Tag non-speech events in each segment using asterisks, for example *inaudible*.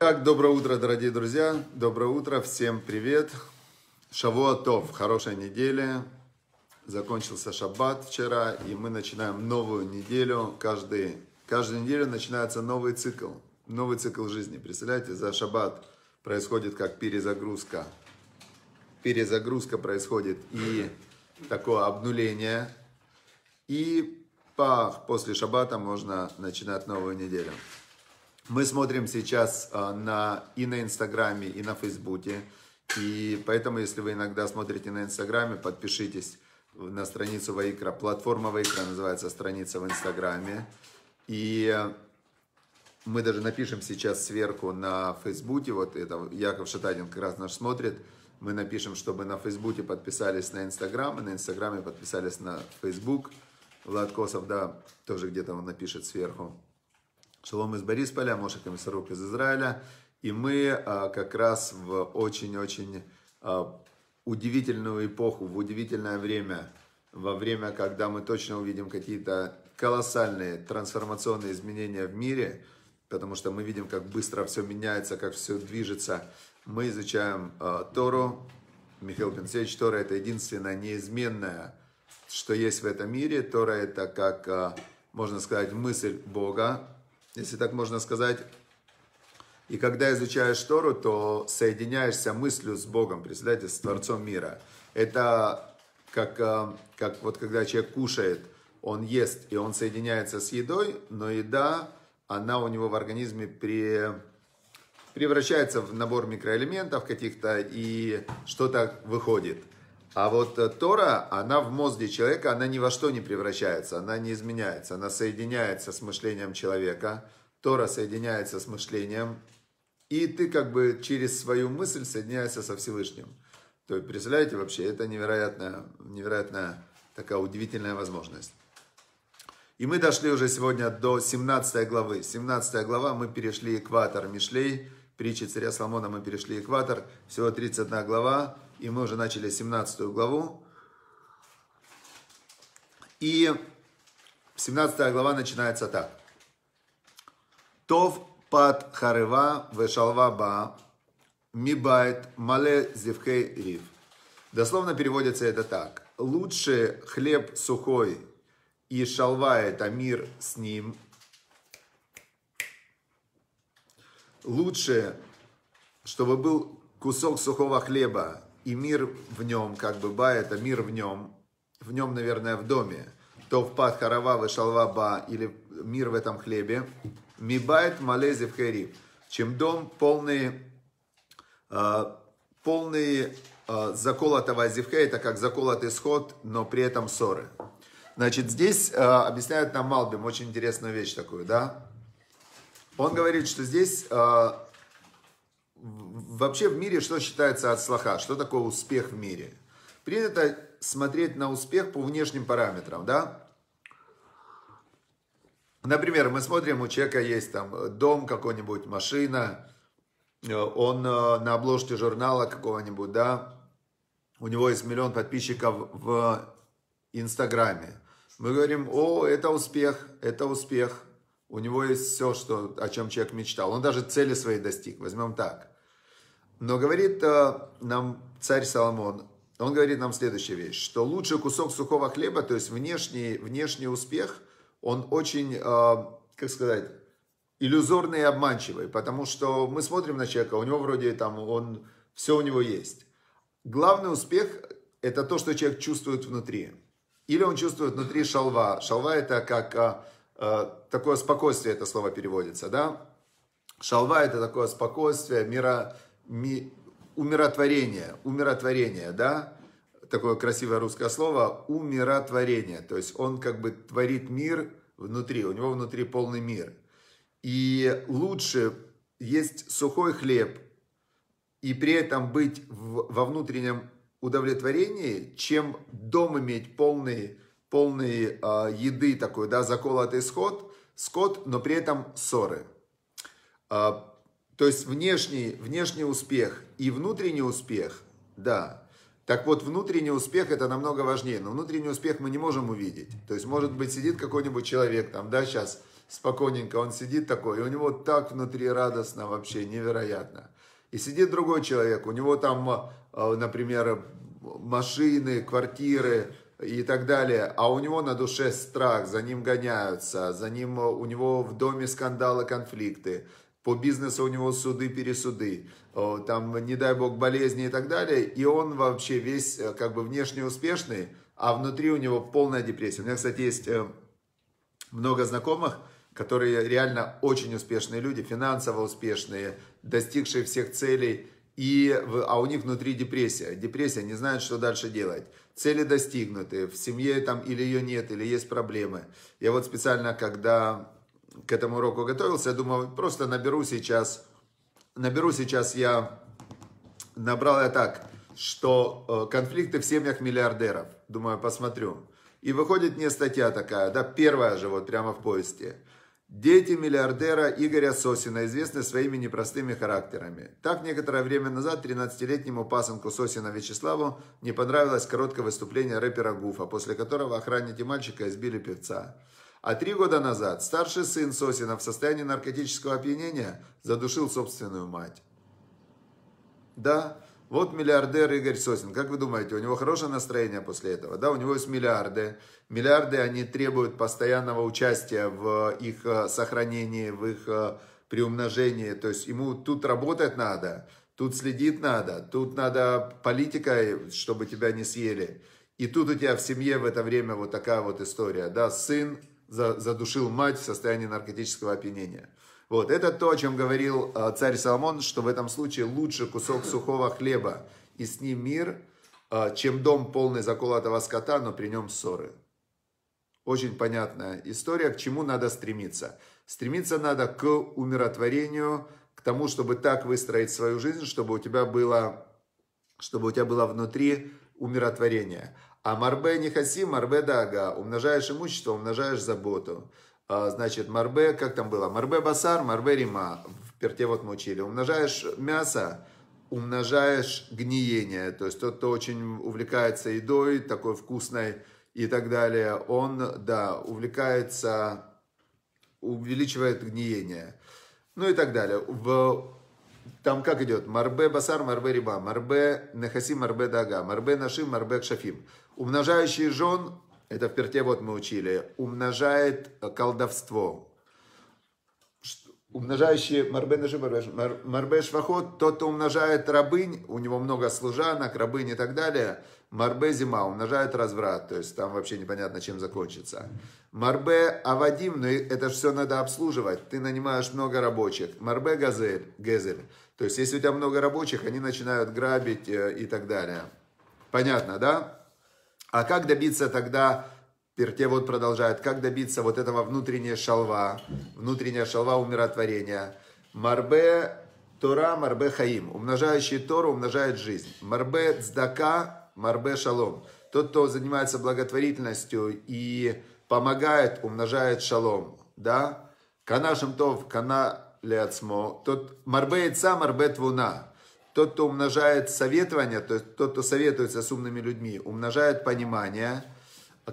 Так, доброе утро, дорогие друзья. Доброе утро, всем привет. Шавуатов, хорошая неделя. Закончился шаббат вчера, и мы начинаем новую неделю. Каждый, каждую неделю начинается новый цикл. Новый цикл жизни. Представляете, за шаббат происходит как перезагрузка. Перезагрузка происходит и такое обнуление. И пах, после шаббата можно начинать новую неделю. Мы смотрим сейчас а, на, и на Инстаграме, и на Фейсбуке. И поэтому, если вы иногда смотрите на Инстаграме, подпишитесь на страницу Ваикра. Платформа Ваикра называется страница в Инстаграме. И мы даже напишем сейчас сверху на Фейсбуке, вот это Яков Шатадин как раз наш смотрит, мы напишем, чтобы на Фейсбуке подписались на Инстаграм, и а на Инстаграме подписались на Фейсбук. Влад Косов, да, тоже где-то он напишет сверху. Шалом из Борисполя, Моша Комиссарук из Израиля. И мы а, как раз в очень-очень а, удивительную эпоху, в удивительное время, во время, когда мы точно увидим какие-то колоссальные трансформационные изменения в мире, потому что мы видим, как быстро все меняется, как все движется. Мы изучаем э, Тору. Михаил Пенсевич, Тора – это единственное неизменное, что есть в этом мире. Тора – это как, э, можно сказать, мысль Бога, если так можно сказать. И когда изучаешь Тору, то соединяешься мыслью с Богом, представляете, с Творцом мира. Это как, э, как вот когда человек кушает, он ест, и он соединяется с едой, но еда, она у него в организме при, превращается в набор микроэлементов каких-то, и что-то выходит – а вот э, Тора, она в мозге человека, она ни во что не превращается, она не изменяется, она соединяется с мышлением человека, Тора соединяется с мышлением, и ты как бы через свою мысль соединяешься со Всевышним. То есть, представляете, вообще, это невероятная, невероятная такая удивительная возможность. И мы дошли уже сегодня до 17 главы. 17 глава, мы перешли экватор Мишлей, притчи царя Соломона, мы перешли экватор, всего 31 глава, и мы уже начали 17 главу. И 17 глава начинается так. Тов пад харева вешалва ба мибайт мале зевхей рив. Дословно переводится это так. Лучше хлеб сухой и шалва это мир с ним. Лучше, чтобы был кусок сухого хлеба и мир в нем, как бы ба, это мир в нем, в нем, наверное, в доме. То в пад харава вышалва ба, или мир в этом хлебе. Мибайт малезив хэри. Чем дом полный, а, полный э, заколотого зевхе, это как заколотый сход, но при этом ссоры. Значит, здесь э, а, объясняет нам Малбим очень интересную вещь такую, да? Он говорит, что здесь вообще в мире что считается от слаха? Что такое успех в мире? Принято смотреть на успех по внешним параметрам, да? Например, мы смотрим, у человека есть там дом какой-нибудь, машина, э, он э, на обложке журнала какого-нибудь, да, у него есть миллион подписчиков в Инстаграме. Мы говорим, о, это успех, это успех. У него есть все, что, о чем человек мечтал. Он даже цели свои достиг, возьмем так. Но говорит э, нам царь Соломон, он говорит нам следующую вещь, что лучший кусок сухого хлеба, то есть внешний, внешний успех, он очень, э, как сказать, иллюзорный и обманчивый, потому что мы смотрим на человека, у него вроде там, он, все у него есть. Главный успех – это то, что человек чувствует внутри. Или он чувствует внутри шалва. Шалва – это как э, такое спокойствие, это слово переводится, да? Шалва – это такое спокойствие, мира, ми, умиротворение, умиротворение, да, такое красивое русское слово, умиротворение, то есть он как бы творит мир внутри, у него внутри полный мир. И лучше есть сухой хлеб и при этом быть в, во внутреннем удовлетворении, чем дом иметь полный, полный э, еды такой, да, заколотый скот, скот, но при этом ссоры. А, то есть внешний, внешний успех и внутренний успех, да. Так вот, внутренний успех это намного важнее, но внутренний успех мы не можем увидеть. То есть, может быть, сидит какой-нибудь человек там, да, сейчас спокойненько, он сидит такой, и у него так внутри радостно вообще, невероятно. И сидит другой человек, у него там, э, например, машины, квартиры и так далее, а у него на душе страх, за ним гоняются, за ним, э, у него в доме скандалы, конфликты по бизнесу у него суды-пересуды, э, там, не дай бог, болезни и так далее, и он вообще весь э, как бы внешне успешный, а внутри у него полная депрессия. У меня, кстати, есть э, много знакомых, которые реально очень успешные люди, финансово успешные, достигшие всех целей, и, а у них внутри депрессия. Депрессия не знают, что дальше делать. Цели достигнуты, в семье там или ее нет, или есть проблемы. Я вот специально, когда к этому уроку готовился, я думал, просто наберу сейчас, наберу сейчас я, набрал я так, что э, конфликты в семьях миллиардеров. Думаю, посмотрю. И выходит мне статья такая, да, первая же вот прямо в поиске. Дети миллиардера Игоря Сосина известны своими непростыми характерами. Так, некоторое время назад 13-летнему пасынку Сосина Вячеславу не понравилось короткое выступление рэпера Гуфа, после которого охранники мальчика избили певца. А три года назад старший сын Сосина в состоянии наркотического опьянения задушил собственную мать. Да, вот миллиардер Игорь Сосин. Как вы думаете, у него хорошее настроение после этого? Да, у него есть миллиарды. Миллиарды, они требуют постоянного участия в их э, сохранении, в их э, приумножении. То есть ему тут работать надо, тут следить надо, тут надо политикой, чтобы тебя не съели. И тут у тебя в семье в это время вот такая вот история. Да, сын задушил мать в состоянии наркотического опьянения. Вот, это то, о чем говорил э, царь Соломон, что в этом случае лучше кусок сухого хлеба и с ним мир, э, чем дом полный заколотого скота, но при нем ссоры. Очень понятная история, к чему надо стремиться. Стремиться надо к умиротворению, к тому, чтобы так выстроить свою жизнь, чтобы у тебя было, чтобы у тебя было внутри умиротворение. А марбе не хаси, марбе дага. Умножаешь имущество, умножаешь заботу. А, значит, марбе, как там было? Марбе басар, марбе рима. В перте вот мы учили. Умножаешь мясо, умножаешь гниение. То есть тот, кто очень увлекается едой, такой вкусной и так далее, он, да, увлекается, увеличивает гниение. Ну и так далее. В там как идет? Марбе басар, марбе риба, марбе нехаси, марбе дага, марбе нашим, марбе кшафим. Умножающий жен, это в перте вот мы учили, умножает э, колдовство. Умножающий марбен марбеш вахот, тот, кто умножает рабынь, у него много служанок, рабынь и так далее. Марбе зима, умножает разврат, то есть там вообще непонятно, чем закончится. Марбе авадим, но ну это же все надо обслуживать, ты нанимаешь много рабочих. Марбе газель, гезель, то есть если у тебя много рабочих, они начинают грабить э, и так далее. Понятно, да? А как добиться тогда, Перте вот продолжает, как добиться вот этого внутреннего шалва, внутренняя шалва умиротворения? Марбе Тора, Марбе Хаим. Умножающий Тору умножает жизнь. Марбе Цдака, Марбе Шалом. Тот, кто занимается благотворительностью и помогает, умножает шалом. Да? Канашем Тов, Кана лецмо. Тот Марбе Ица, Марбе Твуна. Тот, кто умножает советование, то есть тот, кто советуется с умными людьми, умножает понимание.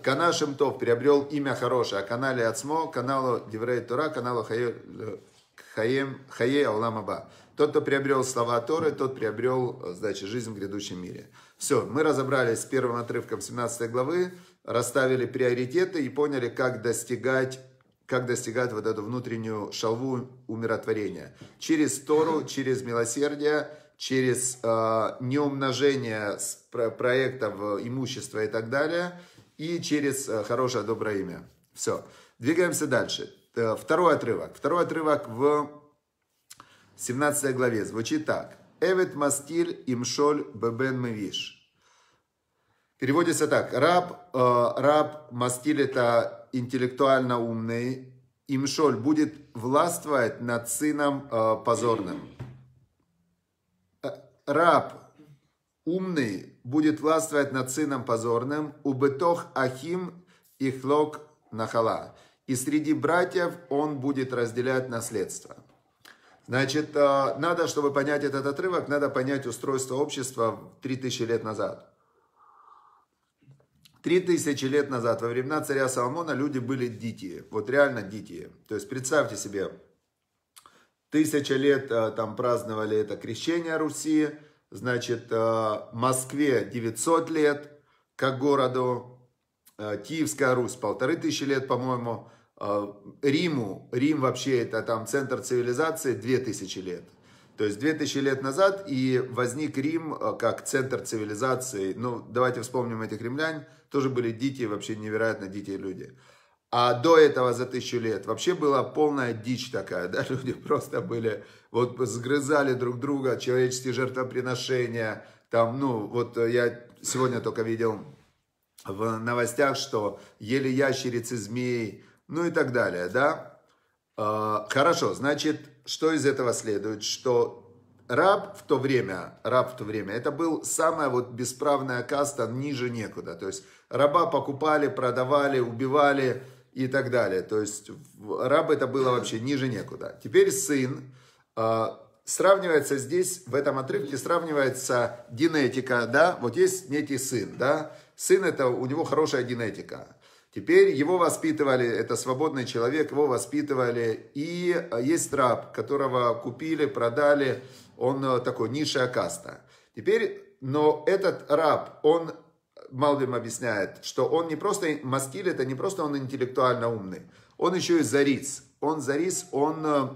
Канашим Тов приобрел имя хорошее. Канале Ацмо, каналу Деврей Тора, каналу Хаем, Хае э, Ауламаба. Тот, кто приобрел слова Торы, тот приобрел, э, значит, жизнь в грядущем мире. Все, мы разобрались с первым отрывком 17 главы, расставили приоритеты и поняли, как достигать как достигать вот эту внутреннюю шалву умиротворения. Через Тору, через милосердие, через э, неумножение проектов имущества и так далее, и через э, хорошее доброе имя. Все. Двигаемся дальше. Э, второй отрывок. Второй отрывок в 17 главе звучит так. Эвет мастиль имшоль бебен мивиш. Переводится так. Раб, э, раб мастиль это интеллектуально умный. Имшоль будет властвовать над сыном э, позорным раб умный будет властвовать над сыном позорным, у убытох Ахим и Хлок Нахала. И среди братьев он будет разделять наследство. Значит, э, надо, чтобы понять этот отрывок, надо понять устройство общества 3000 лет назад. 3000 лет назад, во времена царя Соломона, люди были дикие. Вот реально дикие. То есть представьте себе, Тысяча лет э, там праздновали это крещение Руси, значит, э, Москве 900 лет как городу, э, Киевская Русь полторы тысячи лет, по-моему, Риму, Рим вообще это там центр цивилизации 2000 лет. То есть 2000 лет назад и возник Рим как центр цивилизации. Ну, давайте вспомним этих римлян, тоже были дикие, вообще невероятно дикие люди. А до этого за тысячу лет вообще была полная дичь такая, *laughs* да, люди просто были, вот сгрызали друг друга, человеческие жертвоприношения, там, ну, вот э, я сегодня только видел в новостях, что ели ящерицы, змей, ну и так далее, да. А, хорошо, значит, что из этого следует? Что раб в то время, раб в то время, это был самая вот бесправная каста ниже некуда. То есть раба покупали, продавали, убивали, и так далее. То есть раб это было вообще ниже некуда. Теперь сын. Э, сравнивается здесь, в этом отрывке сравнивается генетика, да, вот есть некий сын, да, сын это, у него хорошая генетика. Теперь его воспитывали, это свободный человек, его воспитывали, и э, есть раб, которого купили, продали, он э, такой низшая каста. Теперь, но этот раб, он Малбим объясняет, что он не просто Маскиль, это не просто он интеллектуально умный, он еще и зариц. Он зариц, он э,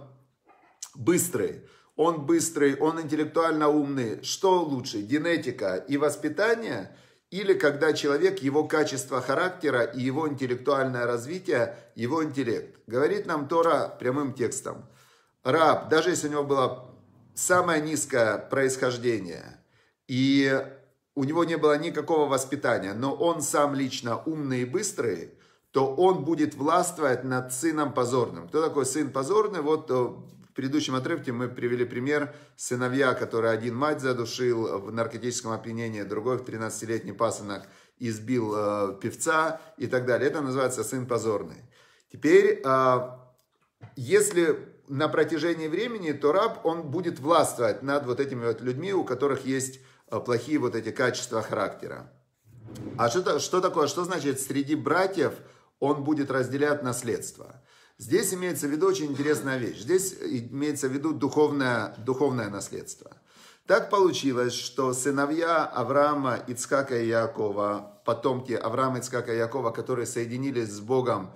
быстрый, он быстрый, он интеллектуально умный. Что лучше, генетика и воспитание – или когда человек, его качество характера и его интеллектуальное развитие, его интеллект. Говорит нам Тора прямым текстом. Раб, даже если у него было самое низкое происхождение, и у него не было никакого воспитания, но он сам лично умный и быстрый, то он будет властвовать над сыном позорным. Кто такой сын позорный? Вот э, в предыдущем отрывке мы привели пример сыновья, который один мать задушил в наркотическом опьянении, другой в 13-летний пасынок избил э, певца и так далее. Это называется сын позорный. Теперь, э, если на протяжении времени, то раб, он будет властвовать над вот этими вот людьми, у которых есть Э, плохие вот эти качества характера. А что, что такое, что значит среди братьев он будет разделять наследство? Здесь имеется в виду очень интересная вещь. Здесь имеется в виду духовное, духовное наследство. Так получилось, что сыновья Авраама, Ицкака и Якова, потомки Авраама, Ицкака и Якова, которые соединились с Богом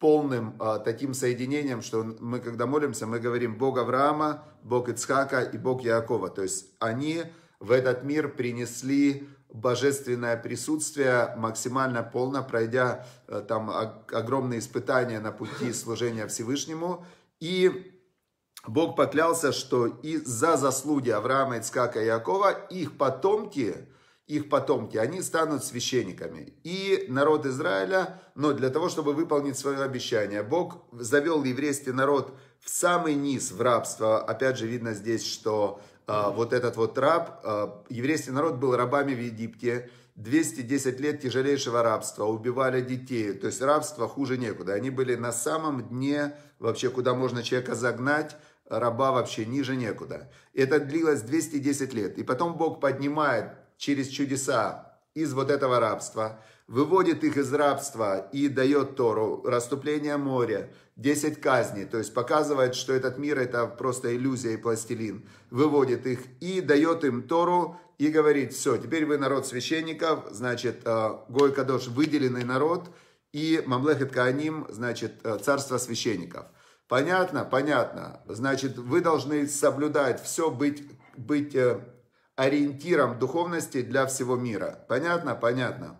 полным а, таким соединением, что мы когда молимся, мы говорим Бог Авраама, Бог Ицхака и Бог Якова. То есть они в этот мир принесли божественное присутствие, максимально полно пройдя э, там огромные испытания на пути *laughs* служения Всевышнему. И Бог поклялся, что из за заслуги Авраама, Ицкака и Якова их потомки, их потомки, они станут священниками. И народ Израиля, но для того, чтобы выполнить свое обещание, Бог завел еврейский народ в самый низ, в рабство. Опять же, видно здесь, что а, вот этот вот раб. А, еврейский народ был рабами в Египте. 210 лет тяжелейшего рабства, убивали детей. То есть рабство хуже некуда. Они были на самом дне, вообще куда можно человека загнать, раба вообще ниже некуда. Это длилось 210 лет. И потом Бог поднимает через чудеса из вот этого рабства – выводит их из рабства и дает Тору, расступление моря, 10 казней, то есть показывает, что этот мир это просто иллюзия и пластилин, выводит их и дает им Тору и говорит, все, теперь вы народ священников, значит, э, Гой Кадош выделенный народ, и Мамлехет Кааним, значит, э, царство священников. Понятно? Понятно. Значит, вы должны соблюдать все, быть, быть э, ориентиром духовности для всего мира. Понятно? Понятно.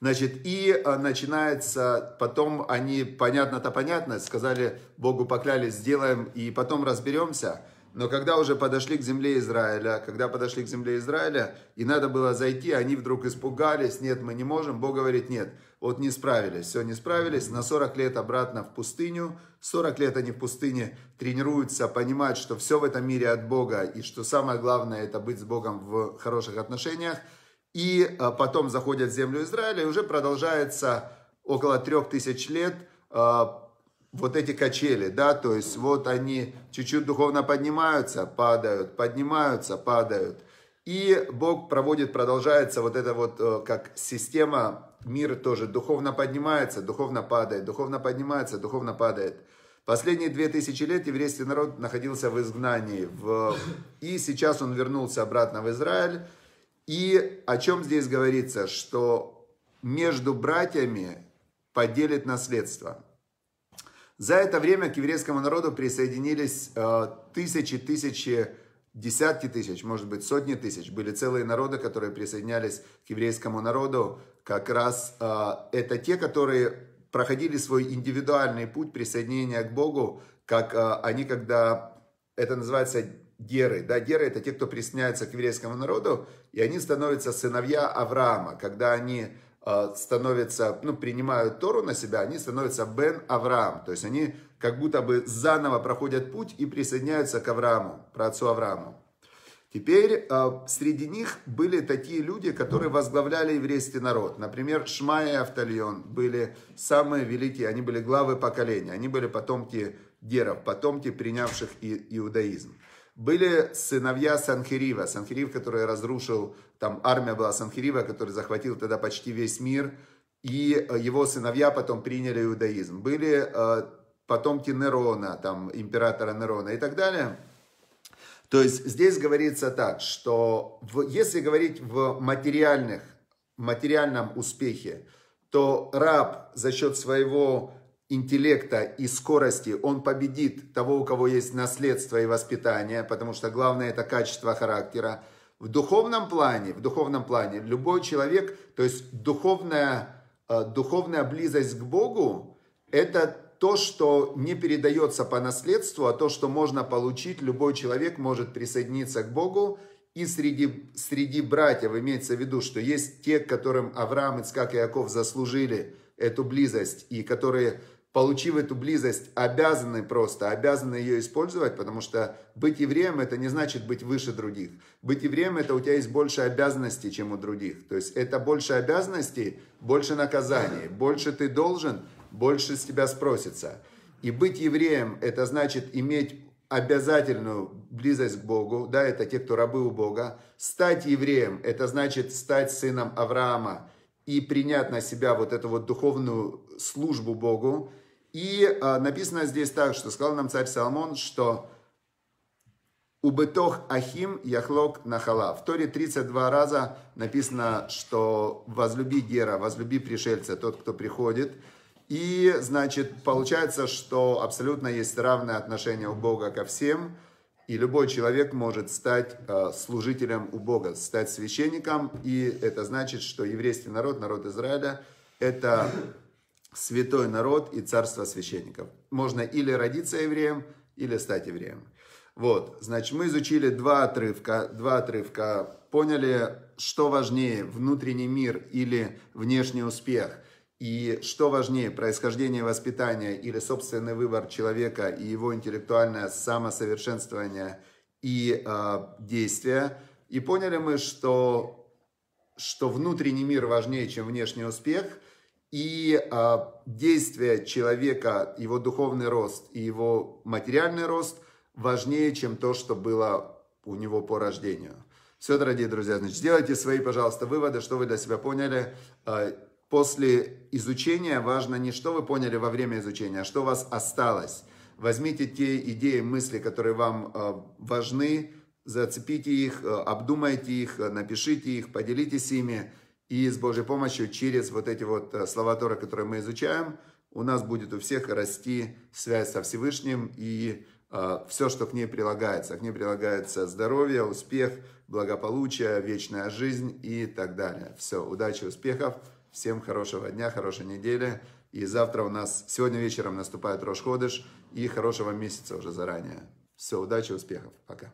Значит, и э, начинается, потом они, понятно-то понятно, сказали, Богу поклялись, сделаем, и потом разберемся. Но когда уже подошли к земле Израиля, когда подошли к земле Израиля, и надо было зайти, они вдруг испугались, нет, мы не можем, Бог говорит, нет, вот не справились, все, не справились, на 40 лет обратно в пустыню, 40 лет они в пустыне тренируются, понимать, что все в этом мире от Бога, и что самое главное, это быть с Богом в хороших отношениях, и а, потом заходят в землю Израиля, и уже продолжается около трех тысяч лет а, вот эти качели, да, то есть вот они чуть-чуть духовно поднимаются, падают, поднимаются, падают. И Бог проводит, продолжается вот эта вот э, как система, мир тоже духовно поднимается, духовно падает, духовно поднимается, духовно падает. Последние две тысячи лет еврейский народ находился в изгнании, в... и сейчас он вернулся обратно в Израиль, и о чем здесь говорится, что между братьями поделит наследство. За это время к еврейскому народу присоединились э, тысячи, тысячи, десятки тысяч, может быть, сотни тысяч. Были целые народы, которые присоединялись к еврейскому народу. Как раз э, это те, которые проходили свой индивидуальный путь присоединения к Богу, как э, они, когда это называется геры. Да, геры это те, кто присняется к еврейскому народу, и они становятся сыновья Авраама. Когда они э, становятся, ну, принимают Тору на себя, они становятся Бен Авраам. То есть они как будто бы заново проходят путь и присоединяются к Аврааму, про отцу Аврааму. Теперь э, среди них были такие люди, которые возглавляли еврейский народ. Например, Шмай и Автальон были самые великие, они были главы поколения, они были потомки геров, потомки принявших иудаизм были сыновья Санхирива. Санхирив, который разрушил, там армия была Санхирива, который захватил тогда почти весь мир, и э, его сыновья потом приняли иудаизм. Были э, потомки Нерона, там, императора Нерона и так далее. То есть здесь говорится так, что в, если говорить в материальных, материальном успехе, то раб за счет своего интеллекта и скорости, он победит того, у кого есть наследство и воспитание, потому что главное это качество характера. В духовном плане, в духовном плане любой человек, то есть духовная, э, духовная близость к Богу, это то, что не передается по наследству, а то, что можно получить, любой человек может присоединиться к Богу. И среди, среди братьев имеется в виду, что есть те, которым Авраам, Ицкак и Иаков заслужили эту близость, и которые получив эту близость, обязаны просто, обязаны ее использовать, потому что быть евреем это не значит быть выше других. Быть евреем это у тебя есть больше обязанностей, чем у других. То есть это больше обязанностей, больше наказаний, больше ты должен, больше с тебя спросится. И быть евреем это значит иметь обязательную близость к Богу, да, это те, кто рабы у Бога. Стать евреем, это значит стать сыном Авраама и принять на себя вот эту вот духовную службу Богу. И э, написано здесь так, что сказал нам царь Соломон, что «Убытох ахим яхлок нахала». В Торе 32 раза написано, что «возлюби гера, возлюби пришельца, тот, кто приходит». И, значит, получается, что абсолютно есть равное отношение у Бога ко всем, и любой человек может стать э, служителем у Бога, стать священником, и это значит, что еврейский народ, народ Израиля, это святой народ и царство священников. Можно или родиться евреем, или стать евреем. Вот, значит, мы изучили два отрывка, два отрывка, поняли, что важнее, внутренний мир или внешний успех, и что важнее, происхождение воспитания или собственный выбор человека и его интеллектуальное самосовершенствование и э, действия. И поняли мы, что, что внутренний мир важнее, чем внешний успех – и э, действие человека, его духовный рост и его материальный рост важнее, чем то, что было у него по рождению. Все, дорогие друзья, значит, сделайте свои, пожалуйста, выводы, что вы для себя поняли. Э, после изучения важно не что вы поняли во время изучения, а что у вас осталось. Возьмите те идеи, мысли, которые вам э, важны, зацепите их, обдумайте их, напишите их, поделитесь ими. И с Божьей помощью через вот эти вот э, слова Тора, которые мы изучаем, у нас будет у всех расти связь со Всевышним и э, все, что к ней прилагается. К ней прилагается здоровье, успех, благополучие, вечная жизнь и так далее. Все, удачи, успехов, всем хорошего дня, хорошей недели. И завтра у нас, сегодня вечером наступает ходыш и хорошего месяца уже заранее. Все, удачи, успехов, пока.